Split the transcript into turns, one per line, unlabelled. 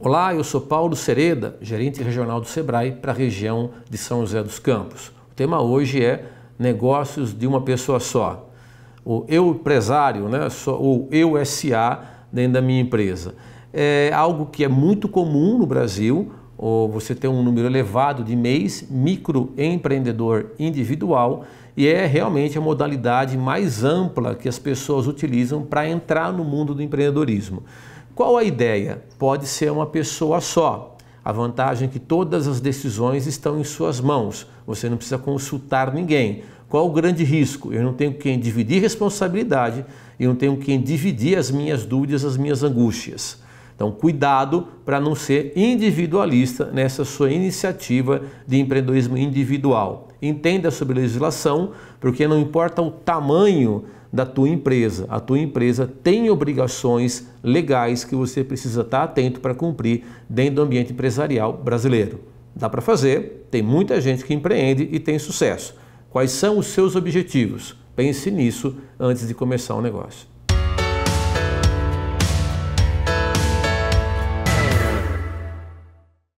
Olá, eu sou Paulo Sereda, gerente regional do Sebrae para a região de São José dos Campos. O tema hoje é negócios de uma pessoa só. O eu empresário, né, ou eu SA dentro da minha empresa. É algo que é muito comum no Brasil, ou você tem um número elevado de MEIs, microempreendedor individual, e é realmente a modalidade mais ampla que as pessoas utilizam para entrar no mundo do empreendedorismo. Qual a ideia? Pode ser uma pessoa só. A vantagem é que todas as decisões estão em suas mãos. Você não precisa consultar ninguém. Qual o grande risco? Eu não tenho quem dividir responsabilidade, eu não tenho quem dividir as minhas dúvidas, as minhas angústias. Então, cuidado para não ser individualista nessa sua iniciativa de empreendedorismo individual. Entenda sobre legislação, porque não importa o tamanho da tua empresa, a tua empresa tem obrigações legais que você precisa estar atento para cumprir dentro do ambiente empresarial brasileiro. Dá para fazer, tem muita gente que empreende e tem sucesso. Quais são os seus objetivos? Pense nisso antes de começar o um negócio.